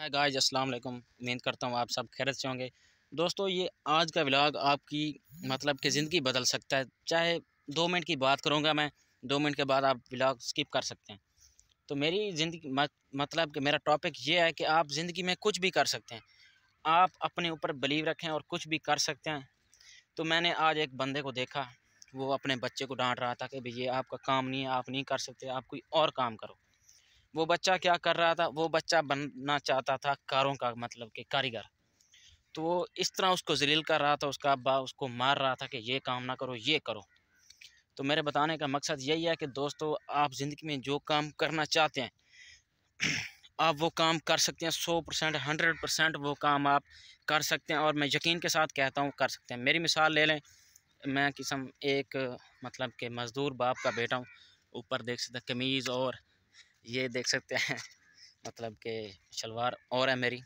hi guys अस्सलाम वालेकुम उम्मीद करता हूँ आप सब खैरत से होंगे दोस्तों ये आज का व्लॉग आपकी मतलब कि ज़िंदगी बदल सकता है चाहे दो मिनट की बात करूँगा मैं दो मिनट के बाद आप व्लॉग स्किप कर सकते हैं तो मेरी ज़िंदगी मतलब कि मेरा टॉपिक ये है कि आप ज़िंदगी में कुछ भी कर सकते हैं आप अपने ऊपर बिलीव रखें और कुछ भी कर सकते हैं तो मैंने आज एक बंदे को देखा वो अपने बच्चे को डांट रहा था कि भैया ये आपका काम नहीं है आप नहीं कर सकते आप कोई और काम करो वो बच्चा क्या कर रहा था वो बच्चा बनना चाहता था कारों का मतलब कि कारीगर तो वो इस तरह उसको जलील कर रहा था उसका अब्बा उसको मार रहा था कि ये काम ना करो ये करो तो मेरे बताने का मकसद यही है कि दोस्तों आप ज़िंदगी में जो काम करना चाहते हैं आप वो काम कर सकते हैं सौ परसेंट हंड्रेड परसेंट वो काम आप कर सकते हैं और मैं यकीन के साथ कहता हूँ कर सकते हैं मेरी मिसाल ले लें मैं किसम एक मतलब के मज़दूर बाप का बेटा हूँ ऊपर देख सकते कमीज़ और ये देख सकते हैं मतलब कि शलवार और है मेरी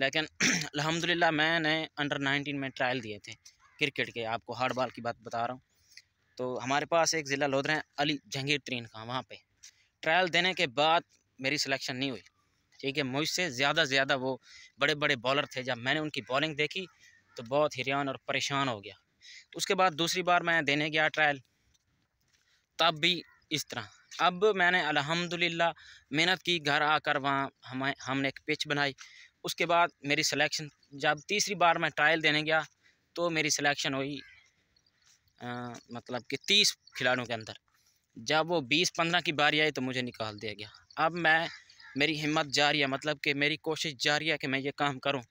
लेकिन अलहमदिल्ला मैंने अंडर नाइनटीन में ट्रायल दिए थे क्रिकेट के आपको हार्ड बॉल की बात बता रहा हूँ तो हमारे पास एक ज़िला लोधरा अली जहांगीर तरीन का वहाँ पे ट्रायल देने के बाद मेरी सिलेक्शन नहीं हुई ठीक है मुझसे ज़्यादा से ज़्यादा वो बड़े बड़े बॉलर थे जब मैंने उनकी बॉलिंग देखी तो बहुत हिरान और परेशान हो गया उसके बाद दूसरी बार मैं देने गया ट्रायल तब भी इस तरह अब मैंने अल्हम्दुलिल्लाह मेहनत की घर आकर वहाँ हम हमने एक पिच बनाई उसके बाद मेरी सिलेक्शन जब तीसरी बार मैं ट्रायल देने गया तो मेरी सिलेक्शन हुई आ, मतलब कि तीस खिलाड़ियों के अंदर जब वो बीस पंद्रह की बारी आई तो मुझे निकाल दिया गया अब मैं मेरी हिम्मत जारी है मतलब कि मेरी कोशिश जारी है कि मैं ये काम करूँ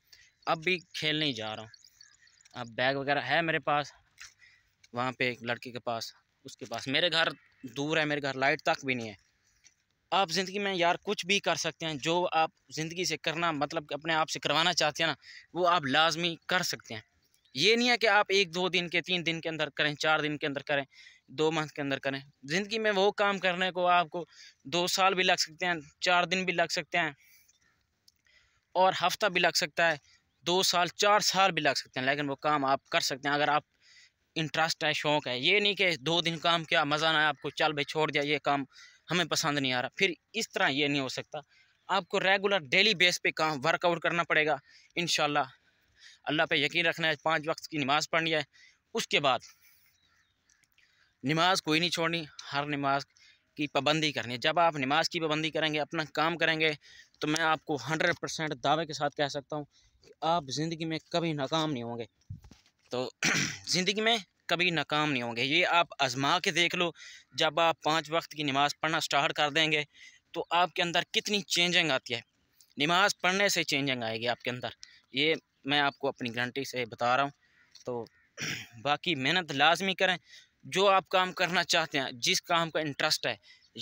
अब भी खेलने नहीं जा रहा हूँ अब बैग वगैरह है मेरे पास वहाँ पे एक लड़की के पास उसके पास मेरे घर दूर है मेरे घर लाइट तक भी नहीं है आप ज़िंदगी में यार कुछ भी कर सकते हैं जो आप ज़िंदगी से करना मतलब अपने आप से करवाना चाहते हैं ना वो आप लाजमी कर सकते हैं ये नहीं है कि आप एक दो दिन के तीन दिन के अंदर करें चार दिन के अंदर करें दो मंथ के अंदर करें ज़िंदगी में वो काम करने को आपको दो साल भी लग सकते हैं चार दिन भी लग सकते हैं और हफ्ता भी लग सकता है दो साल चार साल भी लग सकते हैं लेकिन वो काम आप कर सकते हैं अगर आप इंटरेस्ट है शौक़ है ये नहीं कि दो दिन काम किया मज़ा ना आया आपको चल भाई छोड़ दिया ये काम हमें पसंद नहीं आ रहा फिर इस तरह ये नहीं हो सकता आपको रेगुलर डेली बेस पे काम वर्कआउट करना पड़ेगा इन अल्लाह पे यकीन रखना है पाँच वक्त की नमाज़ पढ़नी है उसके बाद नमाज कोई नहीं छोड़नी हर नमाज की पाबंदी करनी है जब आप नमाज की पाबंदी करेंगे अपना काम करेंगे तो मैं आपको हंड्रेड परसेंट दावे के साथ कह सकता हूँ कि आप ज़िंदगी में कभी नाकाम नहीं होंगे तो ज़िंदगी में कभी नाकाम नहीं होंगे ये आप आजमा के देख लो जब आप पाँच वक्त की नमाज़ पढ़ना स्टार्ट कर देंगे तो आपके अंदर कितनी चेंजिंग आती है नमाज़ पढ़ने से चेंजिंग आएगी आपके अंदर ये मैं आपको अपनी गारंटी से बता रहा हूँ तो बाकी मेहनत लाजमी करें जो आप काम करना चाहते हैं जिस काम का इंटरेस्ट है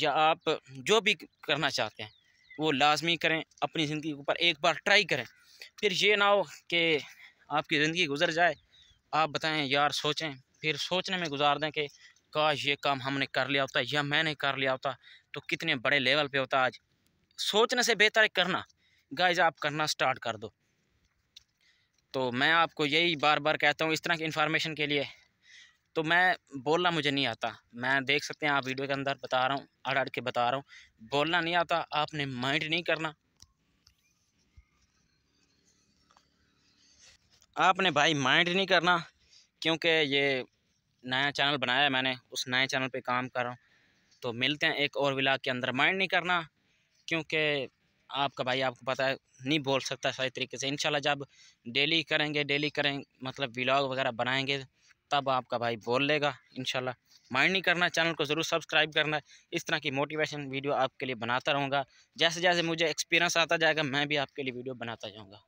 या आप जो भी करना चाहते हैं वो लाजमी करें अपनी ज़िंदगी के ऊपर एक बार ट्राई करें फिर ये ना हो कि आपकी ज़िंदगी गुजर जाए आप बताएं यार सोचें फिर सोचने में गुजार दें कि काश ये काम हमने कर लिया होता या मैंने कर लिया होता तो कितने बड़े लेवल पे होता आज सोचने से बेहतर है करना गाइज आप करना स्टार्ट कर दो तो मैं आपको यही बार बार कहता हूँ इस तरह की इन्फॉर्मेशन के लिए तो मैं बोलना मुझे नहीं आता मैं देख सकते हैं आप वीडियो के अंदर बता रहा हूँ अड़ अड़ के बता रहा हूँ बोलना नहीं आता आपने माइंड नहीं करना आपने भाई माइंड नहीं करना क्योंकि ये नया चैनल बनाया है मैंने उस नए चैनल पे काम कर रहा हूँ तो मिलते हैं एक और विलाग के अंदर माइंड नहीं करना क्योंकि आपका भाई आपको पता है नहीं बोल सकता सही तरीके से इंशाल्लाह जब डेली करेंगे डेली करें मतलब व्लॉग वगैरह बनाएंगे तब आपका भाई बोल लेगा इंशाल्लाह माइंड नहीं करना चैनल को ज़रूर सब्सक्राइब करना इस तरह की मोटिवेशन वीडियो आपके लिए बनाता रहूँगा जैसे जैसे मुझे एक्सपीरियंस आता जाएगा मैं भी आपके लिए वीडियो बनाता जाऊँगा